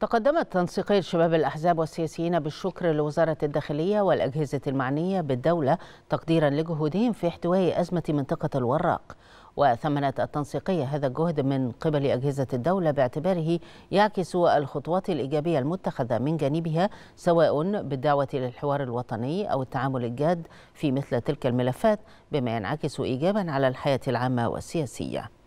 تقدمت تنسيقية شباب الأحزاب والسياسيين بالشكر لوزارة الداخلية والأجهزة المعنية بالدولة تقديرا لجهودهم في احتواء أزمة منطقة الوراق وثمنت التنسيقية هذا الجهد من قبل أجهزة الدولة باعتباره يعكس الخطوات الإيجابية المتخذة من جانبها سواء بالدعوة للحوار الوطني أو التعامل الجاد في مثل تلك الملفات بما ينعكس إيجابا على الحياة العامة والسياسية